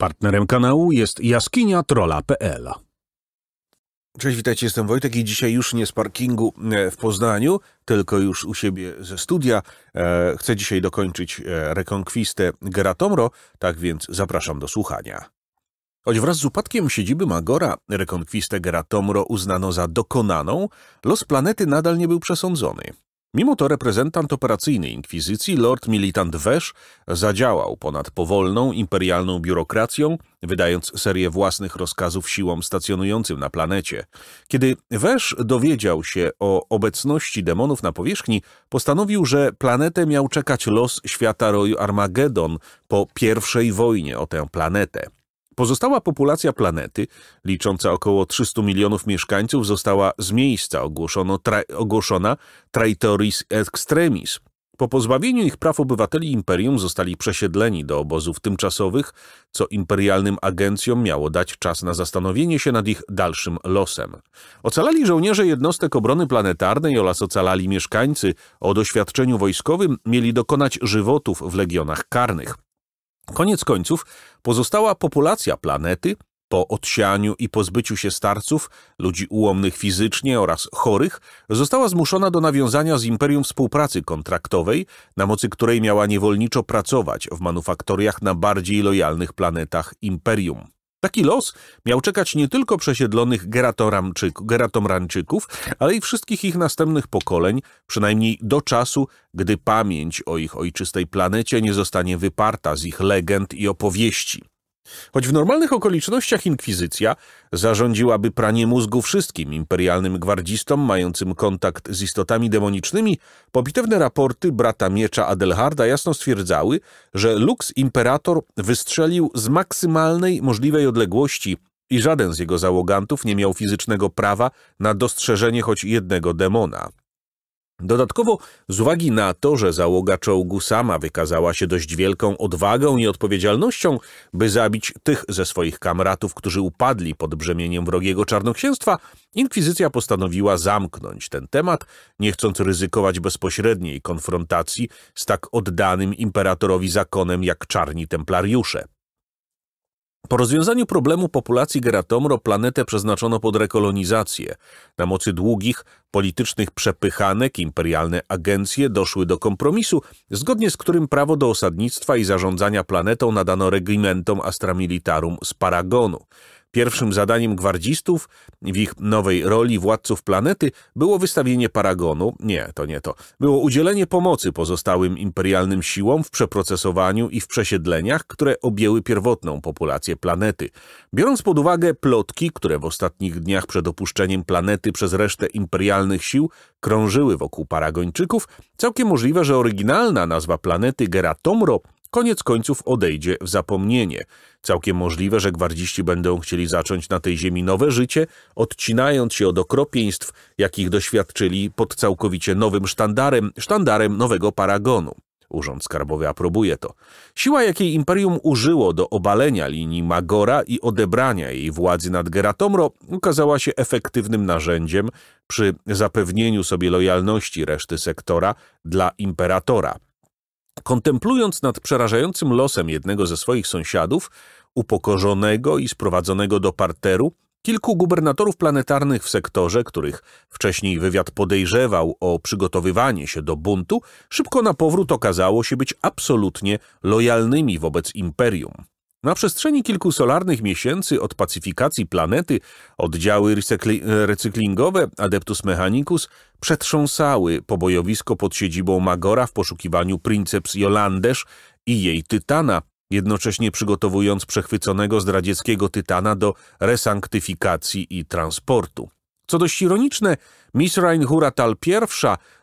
Partnerem kanału jest jaskinia trola.pl. Cześć, witajcie, jestem Wojtek i dzisiaj już nie z parkingu e, w Poznaniu, tylko już u siebie ze studia. E, chcę dzisiaj dokończyć e, rekonkwistę Geratomro, tak więc zapraszam do słuchania. Choć wraz z upadkiem siedziby Magora rekonkwistę Geratomro uznano za dokonaną, los planety nadal nie był przesądzony. Mimo to reprezentant operacyjny inkwizycji, lord militant Wesz, zadziałał ponad powolną imperialną biurokracją, wydając serię własnych rozkazów siłom stacjonującym na planecie. Kiedy Wesz dowiedział się o obecności demonów na powierzchni, postanowił, że planetę miał czekać los świata roju Armagedon po pierwszej wojnie o tę planetę. Pozostała populacja planety, licząca około 300 milionów mieszkańców, została z miejsca tra ogłoszona traitoris extremis. Po pozbawieniu ich praw obywateli imperium zostali przesiedleni do obozów tymczasowych, co imperialnym agencjom miało dać czas na zastanowienie się nad ich dalszym losem. Ocalali żołnierze jednostek obrony planetarnej oraz ocalali mieszkańcy o doświadczeniu wojskowym mieli dokonać żywotów w legionach karnych. Koniec końców, pozostała populacja planety po odsianiu i pozbyciu się starców, ludzi ułomnych fizycznie oraz chorych, została zmuszona do nawiązania z imperium współpracy kontraktowej, na mocy której miała niewolniczo pracować w manufaktoriach na bardziej lojalnych planetach imperium. Taki los miał czekać nie tylko przesiedlonych Geratomranczyków, ale i wszystkich ich następnych pokoleń, przynajmniej do czasu, gdy pamięć o ich ojczystej planecie nie zostanie wyparta z ich legend i opowieści. Choć w normalnych okolicznościach inkwizycja zarządziłaby pranie mózgu wszystkim imperialnym gwardzistom mającym kontakt z istotami demonicznymi, popitewne raporty brata miecza Adelharda jasno stwierdzały, że Lux Imperator wystrzelił z maksymalnej możliwej odległości i żaden z jego załogantów nie miał fizycznego prawa na dostrzeżenie choć jednego demona. Dodatkowo, z uwagi na to, że załoga czołgu sama wykazała się dość wielką odwagą i odpowiedzialnością, by zabić tych ze swoich kamratów, którzy upadli pod brzemieniem wrogiego czarnoksięstwa, inkwizycja postanowiła zamknąć ten temat, nie chcąc ryzykować bezpośredniej konfrontacji z tak oddanym imperatorowi zakonem jak czarni templariusze. Po rozwiązaniu problemu populacji Geratomro planetę przeznaczono pod rekolonizację. Na mocy długich, politycznych przepychanek imperialne agencje doszły do kompromisu, zgodnie z którym prawo do osadnictwa i zarządzania planetą nadano regimentom Astra Militarum z Paragonu. Pierwszym zadaniem gwardzistów w ich nowej roli władców planety było wystawienie paragonu, nie, to nie to, było udzielenie pomocy pozostałym imperialnym siłom w przeprocesowaniu i w przesiedleniach, które objęły pierwotną populację planety. Biorąc pod uwagę plotki, które w ostatnich dniach przed opuszczeniem planety przez resztę imperialnych sił krążyły wokół paragończyków, całkiem możliwe, że oryginalna nazwa planety Geratomro koniec końców odejdzie w zapomnienie. Całkiem możliwe, że gwardziści będą chcieli zacząć na tej ziemi nowe życie, odcinając się od okropieństw, jakich doświadczyli pod całkowicie nowym sztandarem, sztandarem nowego paragonu. Urząd Skarbowy aprobuje to. Siła, jakiej Imperium użyło do obalenia linii Magora i odebrania jej władzy nad Geratomro, okazała się efektywnym narzędziem przy zapewnieniu sobie lojalności reszty sektora dla Imperatora. Kontemplując nad przerażającym losem jednego ze swoich sąsiadów, upokorzonego i sprowadzonego do parteru, kilku gubernatorów planetarnych w sektorze, których wcześniej wywiad podejrzewał o przygotowywanie się do buntu, szybko na powrót okazało się być absolutnie lojalnymi wobec imperium. Na przestrzeni kilku solarnych miesięcy od pacyfikacji planety oddziały recykli recyklingowe Adeptus Mechanicus przetrząsały pobojowisko pod siedzibą Magora w poszukiwaniu Princeps Jolandesz i jej Tytana, jednocześnie przygotowując przechwyconego zdradzieckiego Tytana do resanktyfikacji i transportu. Co dość ironiczne, Miss Rheinhuratal I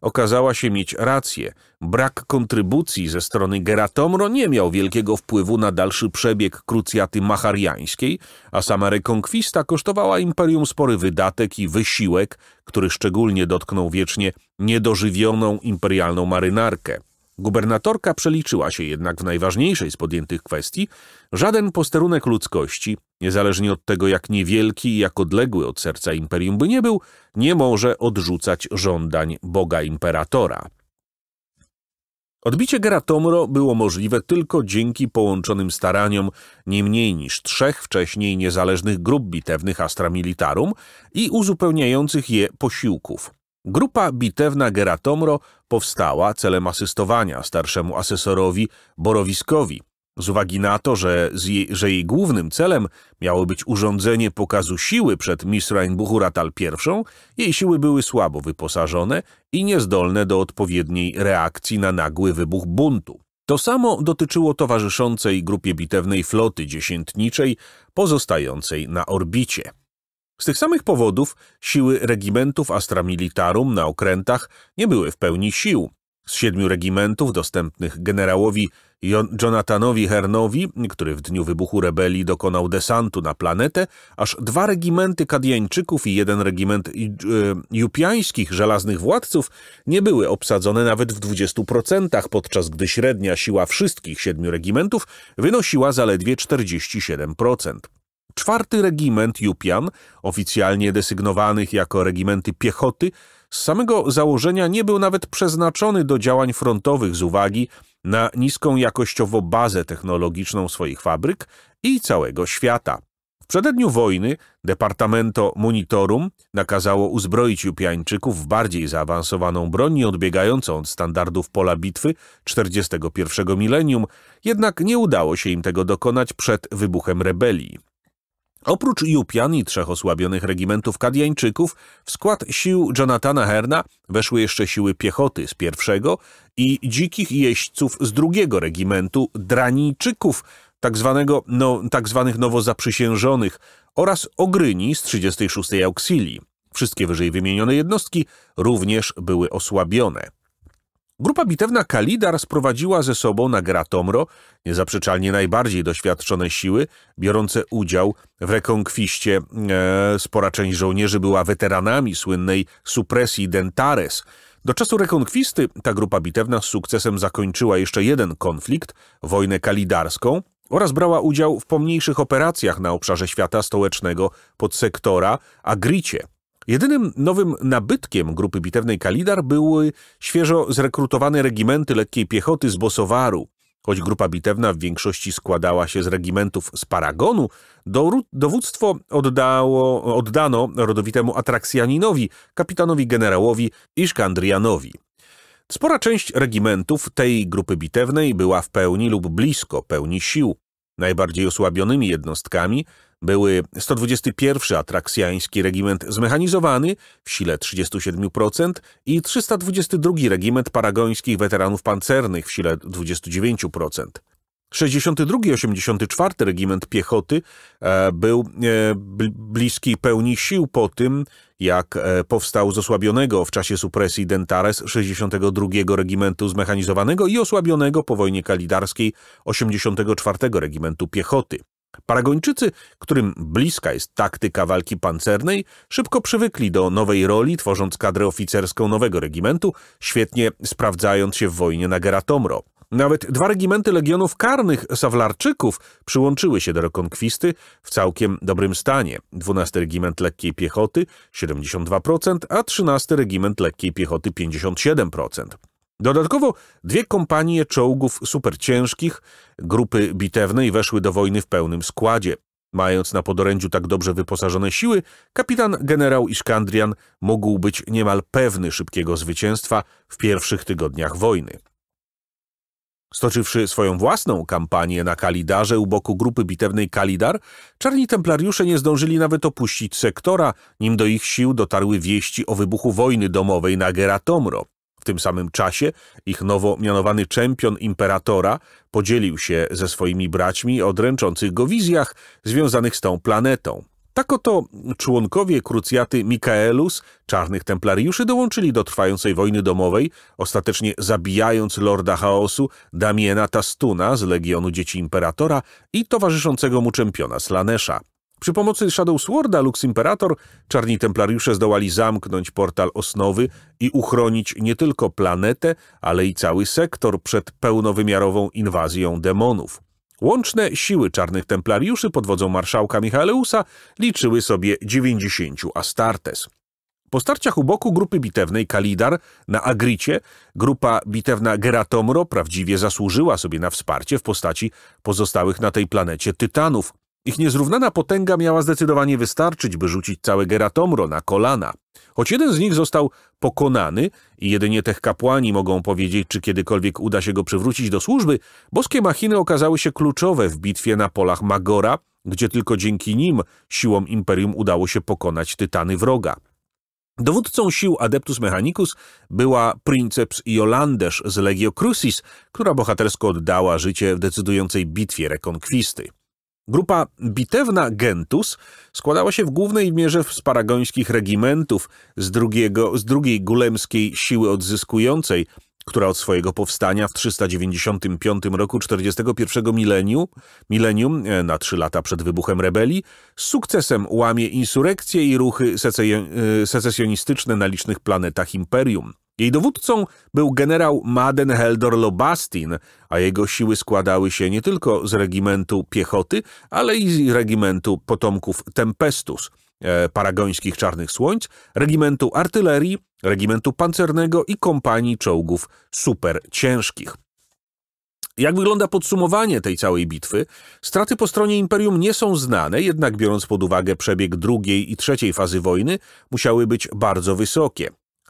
okazała się mieć rację. Brak kontrybucji ze strony Geratomro nie miał wielkiego wpływu na dalszy przebieg krucjaty machariańskiej, a sama rekonkwista kosztowała imperium spory wydatek i wysiłek, który szczególnie dotknął wiecznie niedożywioną imperialną marynarkę. Gubernatorka przeliczyła się jednak w najważniejszej z podjętych kwestii. Żaden posterunek ludzkości, niezależnie od tego jak niewielki i jak odległy od serca imperium by nie był, nie może odrzucać żądań Boga Imperatora. Odbicie Geratomro było możliwe tylko dzięki połączonym staraniom nie mniej niż trzech wcześniej niezależnych grup bitewnych Astra Militarum i uzupełniających je posiłków. Grupa bitewna Geratomro powstała celem asystowania starszemu asesorowi Borowiskowi, z uwagi na to, że, jej, że jej głównym celem miało być urządzenie pokazu siły przed Misrain Buhuratal I, jej siły były słabo wyposażone i niezdolne do odpowiedniej reakcji na nagły wybuch buntu. To samo dotyczyło towarzyszącej grupie bitewnej floty dziesiętniczej pozostającej na orbicie. Z tych samych powodów siły regimentów Astra Militarum na okrętach nie były w pełni sił. Z siedmiu regimentów dostępnych generałowi Jonathanowi Hernowi, który w dniu wybuchu rebelii dokonał desantu na planetę, aż dwa regimenty Kadieńczyków i jeden regiment e, jupiańskich żelaznych władców nie były obsadzone nawet w 20%, podczas gdy średnia siła wszystkich siedmiu regimentów wynosiła zaledwie 47%. Czwarty regiment Jupian, oficjalnie desygnowanych jako regimenty piechoty, z samego założenia nie był nawet przeznaczony do działań frontowych z uwagi na niską jakościowo bazę technologiczną swoich fabryk i całego świata. W przededniu wojny Departamento Monitorum nakazało uzbroić Jupiańczyków w bardziej zaawansowaną broń odbiegającą od standardów pola bitwy 41 milenium, jednak nie udało się im tego dokonać przed wybuchem rebelii. Oprócz Jupian i trzech osłabionych regimentów Kadiańczyków, w skład sił Jonathana Herna weszły jeszcze siły piechoty z pierwszego i dzikich jeźdźców z drugiego regimentu Dranijczyków, tak, zwanego, no, tak zwanych nowo zaprzysiężonych oraz Ogryni z 36 Auxilii. Wszystkie wyżej wymienione jednostki również były osłabione. Grupa bitewna Kalidar sprowadziła ze sobą na Gratomro niezaprzeczalnie najbardziej doświadczone siły, biorące udział w rekonkwiście. E, spora część żołnierzy była weteranami słynnej supresji Dentares. Do czasu rekonkwisty ta grupa bitewna z sukcesem zakończyła jeszcze jeden konflikt, wojnę kalidarską, oraz brała udział w pomniejszych operacjach na obszarze świata stołecznego pod sektora Agricie – Jedynym nowym nabytkiem grupy bitewnej Kalidar były świeżo zrekrutowane regimenty lekkiej piechoty z Bosowaru. Choć grupa bitewna w większości składała się z regimentów z Paragonu, dowództwo oddało, oddano rodowitemu Atraksjaninowi, kapitanowi generałowi Iszkandrianowi. Spora część regimentów tej grupy bitewnej była w pełni lub blisko pełni sił. Najbardziej osłabionymi jednostkami były 121 Atraksjański Regiment Zmechanizowany w sile 37% i 322 Regiment Paragońskich Weteranów Pancernych w sile 29%. 62 i 84 Regiment Piechoty e, był e, bliski pełni sił po tym, jak e, powstał z osłabionego w czasie supresji Dentares 62 Regimentu Zmechanizowanego i osłabionego po wojnie kalidarskiej 84 Regimentu Piechoty. Paragończycy, którym bliska jest taktyka walki pancernej, szybko przywykli do nowej roli, tworząc kadrę oficerską nowego regimentu, świetnie sprawdzając się w wojnie na Geratomro. Nawet dwa regimenty legionów karnych Sawlarczyków przyłączyły się do rekonkwisty w całkiem dobrym stanie. 12 Regiment Lekkiej Piechoty 72%, a 13 Regiment Lekkiej Piechoty 57%. Dodatkowo dwie kompanie czołgów superciężkich grupy bitewnej weszły do wojny w pełnym składzie. Mając na podorędziu tak dobrze wyposażone siły, kapitan generał Iskandrian mógł być niemal pewny szybkiego zwycięstwa w pierwszych tygodniach wojny. Stoczywszy swoją własną kampanię na Kalidarze u boku grupy bitewnej Kalidar, czarni templariusze nie zdążyli nawet opuścić sektora, nim do ich sił dotarły wieści o wybuchu wojny domowej na Geratomro. W tym samym czasie ich nowo mianowany czempion imperatora podzielił się ze swoimi braćmi o dręczących go wizjach związanych z tą planetą. Tak oto członkowie krucjaty Mikaelus, czarnych templariuszy, dołączyli do trwającej wojny domowej, ostatecznie zabijając Lorda Chaosu Damiena Tastuna z Legionu Dzieci Imperatora i towarzyszącego mu czempiona Slanesha. Przy pomocy Shadow Sworda Lux Imperator czarni templariusze zdołali zamknąć portal osnowy i uchronić nie tylko planetę, ale i cały sektor przed pełnowymiarową inwazją demonów. Łączne siły czarnych templariuszy pod wodzą marszałka Michaeleusa liczyły sobie 90 Astartes. Po starciach u boku grupy bitewnej Kalidar na Agricie grupa bitewna Geratomro prawdziwie zasłużyła sobie na wsparcie w postaci pozostałych na tej planecie Tytanów – ich niezrównana potęga miała zdecydowanie wystarczyć, by rzucić całe Geratomro na kolana. Choć jeden z nich został pokonany i jedynie tych kapłani mogą powiedzieć, czy kiedykolwiek uda się go przywrócić do służby, boskie machiny okazały się kluczowe w bitwie na polach Magora, gdzie tylko dzięki nim siłom Imperium udało się pokonać tytany wroga. Dowódcą sił Adeptus Mechanicus była Princeps Jolandesz z Legio Crucis, która bohatersko oddała życie w decydującej bitwie rekonkwisty. Grupa bitewna Gentus składała się w głównej mierze z paragońskich regimentów z, drugiego, z drugiej gulemskiej siły odzyskującej, która od swojego powstania w 395 roku 41 milenium, milenium na trzy lata przed wybuchem rebelii, z sukcesem łamie insurekcje i ruchy e, secesjonistyczne na licznych planetach imperium. Jej dowódcą był generał Maden Heldor Lobastin, a jego siły składały się nie tylko z regimentu piechoty, ale i z regimentu potomków Tempestus, e, paragońskich czarnych słońc, regimentu artylerii, regimentu pancernego i kompanii czołgów superciężkich. Jak wygląda podsumowanie tej całej bitwy? Straty po stronie Imperium nie są znane, jednak biorąc pod uwagę przebieg drugiej i trzeciej fazy wojny, musiały być bardzo wysokie.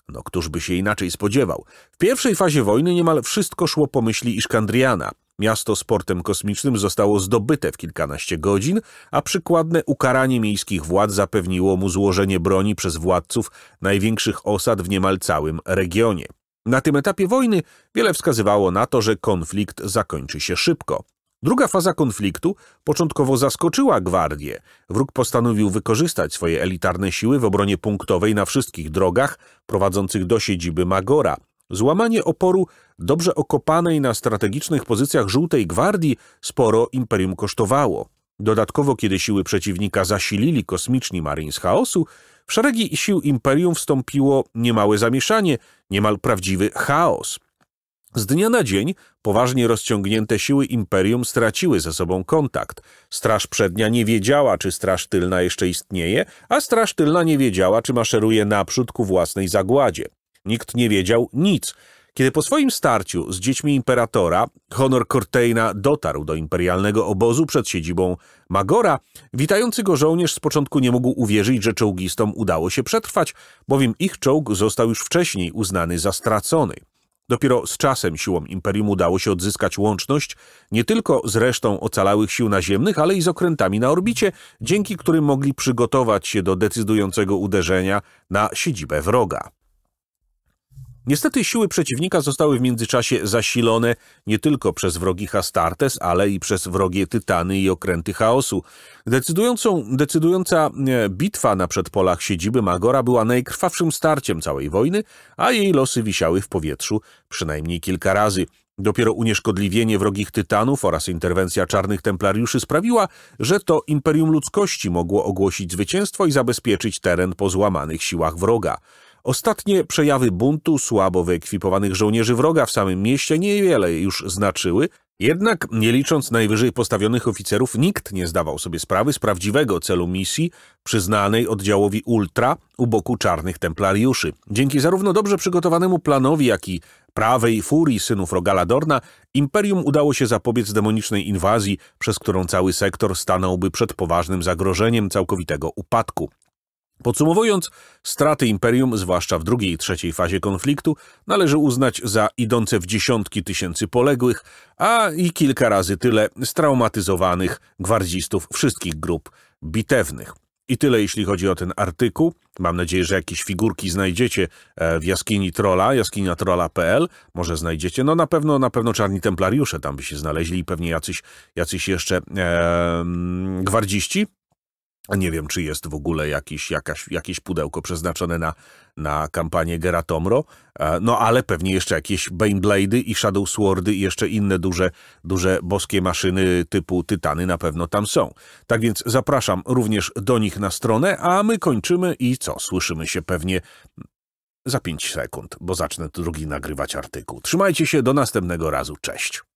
No któż by się inaczej spodziewał? W pierwszej fazie wojny niemal wszystko szło po myśli Iszkandriana. Miasto z portem kosmicznym zostało zdobyte w kilkanaście godzin, a przykładne ukaranie miejskich władz zapewniło mu złożenie broni przez władców największych osad w niemal całym regionie. Na tym etapie wojny wiele wskazywało na to, że konflikt zakończy się szybko. Druga faza konfliktu początkowo zaskoczyła gwardię. Wróg postanowił wykorzystać swoje elitarne siły w obronie punktowej na wszystkich drogach prowadzących do siedziby Magora. Złamanie oporu dobrze okopanej na strategicznych pozycjach żółtej gwardii sporo imperium kosztowało. Dodatkowo, kiedy siły przeciwnika zasilili kosmiczni Marines chaosu, w szeregi sił imperium wstąpiło niemałe zamieszanie, niemal prawdziwy chaos. Z dnia na dzień poważnie rozciągnięte siły imperium straciły ze sobą kontakt. Straż przednia nie wiedziała, czy straż tylna jeszcze istnieje, a straż tylna nie wiedziała, czy maszeruje naprzód ku własnej zagładzie. Nikt nie wiedział nic. Kiedy po swoim starciu z dziećmi imperatora honor Corteina dotarł do imperialnego obozu przed siedzibą Magora, witający go żołnierz z początku nie mógł uwierzyć, że czołgistom udało się przetrwać, bowiem ich czołg został już wcześniej uznany za stracony. Dopiero z czasem siłom imperium udało się odzyskać łączność nie tylko z resztą ocalałych sił naziemnych, ale i z okrętami na orbicie, dzięki którym mogli przygotować się do decydującego uderzenia na siedzibę wroga. Niestety siły przeciwnika zostały w międzyczasie zasilone nie tylko przez wrogich Astartes, ale i przez wrogie Tytany i okręty chaosu. Decydującą, decydująca e, bitwa na przedpolach siedziby Magora była najkrwawszym starciem całej wojny, a jej losy wisiały w powietrzu przynajmniej kilka razy. Dopiero unieszkodliwienie wrogich tytanów oraz interwencja czarnych templariuszy sprawiła, że to Imperium Ludzkości mogło ogłosić zwycięstwo i zabezpieczyć teren po złamanych siłach wroga. Ostatnie przejawy buntu słabo wyekwipowanych żołnierzy wroga w samym mieście niewiele już znaczyły, jednak nie licząc najwyżej postawionych oficerów, nikt nie zdawał sobie sprawy z prawdziwego celu misji przyznanej oddziałowi Ultra u boku czarnych templariuszy. Dzięki zarówno dobrze przygotowanemu planowi, jak i prawej furii synów Rogaladorna, Imperium udało się zapobiec demonicznej inwazji, przez którą cały sektor stanąłby przed poważnym zagrożeniem całkowitego upadku. Podsumowując, straty imperium, zwłaszcza w drugiej i trzeciej fazie konfliktu, należy uznać za idące w dziesiątki tysięcy poległych, a i kilka razy tyle straumatyzowanych gwardzistów wszystkich grup bitewnych. I tyle jeśli chodzi o ten artykuł. Mam nadzieję, że jakieś figurki znajdziecie e, w jaskini trola, jaskiniatrola.pl. Może znajdziecie, no na pewno, na pewno czarni templariusze tam by się znaleźli i pewnie jacyś, jacyś jeszcze e, gwardziści, nie wiem, czy jest w ogóle jakiś, jakaś, jakieś pudełko przeznaczone na, na kampanię Geratomro, e, no ale pewnie jeszcze jakieś Baneblade'y i Shadow Sword'y i jeszcze inne duże, duże boskie maszyny typu Tytany na pewno tam są. Tak więc zapraszam również do nich na stronę, a my kończymy i co, słyszymy się pewnie za 5 sekund, bo zacznę drugi nagrywać artykuł. Trzymajcie się, do następnego razu, cześć!